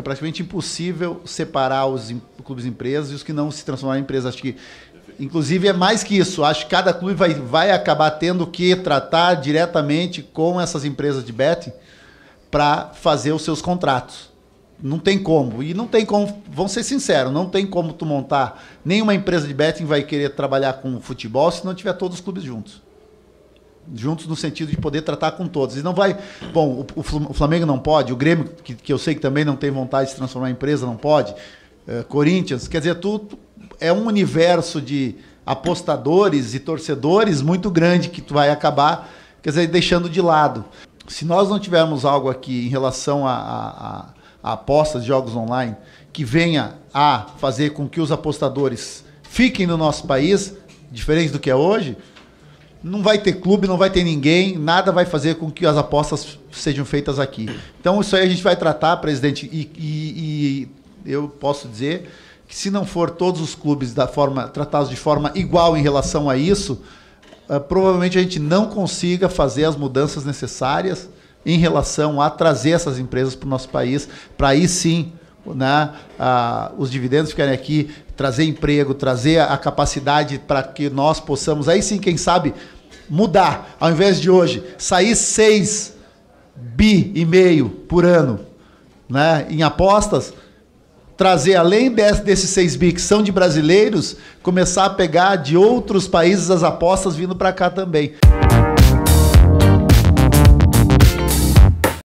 é praticamente impossível separar os clubes empresas e os que não se transformaram em empresas. Acho que, inclusive, é mais que isso. Acho que cada clube vai, vai acabar tendo que tratar diretamente com essas empresas de betting para fazer os seus contratos. Não tem como. E não tem como, vamos ser sinceros, não tem como tu montar. Nenhuma empresa de betting vai querer trabalhar com futebol se não tiver todos os clubes juntos juntos no sentido de poder tratar com todos. E não vai. Bom, o, o Flamengo não pode, o Grêmio, que, que, eu sei que também não tem vontade de se transformar em empresa, não pode. É, Corinthians, quer dizer, tudo é um universo de apostadores e torcedores muito grande que tu vai acabar, quer dizer, deixando de lado. Se nós não tivermos algo aqui em relação a, a, a apostas de jogos online que venha a fazer com que os apostadores fiquem no nosso país, diferente do que é hoje, não vai ter clube, não vai ter ninguém, nada vai fazer com que as apostas sejam feitas aqui. Então, isso aí a gente vai tratar, presidente, e, e, e eu posso dizer que se não for todos os clubes da forma tratados de forma igual em relação a isso, uh, provavelmente a gente não consiga fazer as mudanças necessárias em relação a trazer essas empresas para o nosso país, para aí sim né, uh, os dividendos ficarem aqui, trazer emprego, trazer a, a capacidade para que nós possamos, aí sim, quem sabe, mudar, ao invés de hoje sair 6 bi e meio por ano né, em apostas, trazer além desse, desses 6 bi que são de brasileiros, começar a pegar de outros países as apostas vindo para cá também.